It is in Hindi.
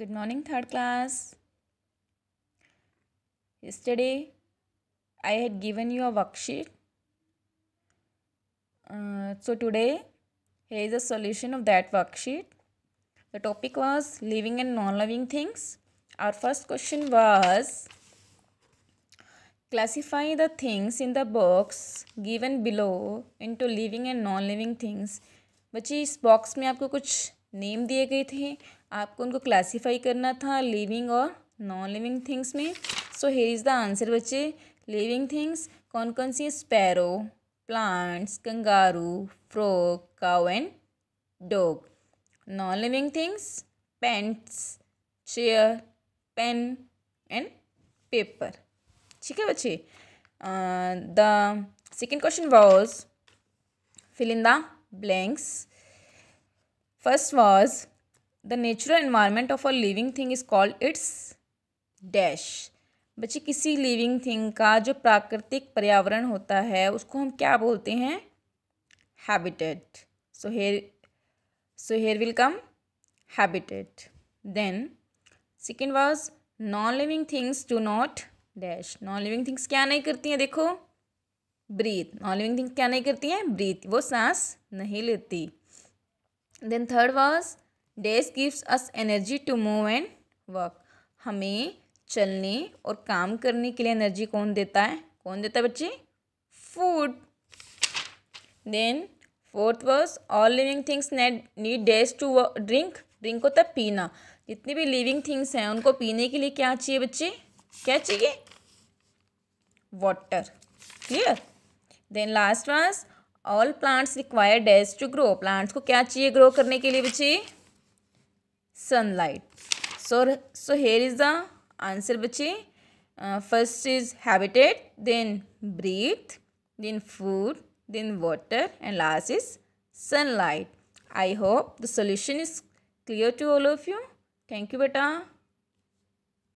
good morning third class yesterday i had given you a worksheet uh, so today here is a solution of that worksheet the topic was living and non-living things our first question was classify the things in the box given below into living and non-living things बच्चे इस बॉक्स में आपको कुछ नेम दिए गए थे आपको उनको क्लासीफाई करना था लिविंग और नॉन लिविंग थिंग्स में so here is the answer बच्चे लिविंग थिंग्स कौन कौन सी sparrow plants kangaroo frog cow and dog non living things paints chair pen and paper ठीक है बच्चे the second question was fill in the blanks first was the natural environment of a living thing is called its dash बच्चे किसी लिविंग थिंग का जो प्राकृतिक पर्यावरण होता है उसको हम क्या बोलते हैं habitat so here so here will come habitat then second was non living things do not dash non living things क्या नहीं करती हैं देखो ब्रीथ नॉन लिविंग थिंग्स क्या नहीं करती हैं ब्रीथ वो सांस नहीं लेती then third was dash gives us energy to move and work हमें चलने और काम करने के लिए एनर्जी कौन देता है कौन देता है बच्चे food then fourth was all living things net need dash to drink drink होता है पीना जितनी भी लिविंग थिंग्स हैं उनको पीने के लिए क्या चाहिए बच्चे क्या चाहिए water clear then last was all plants require dash to grow plants को क्या चाहिए ग्रो करने के लिए बच्चे sunlight so so here is the answer bache uh, first is habitat then breathe then food then water and last is sunlight i hope the solution is clear to all of you thank you beta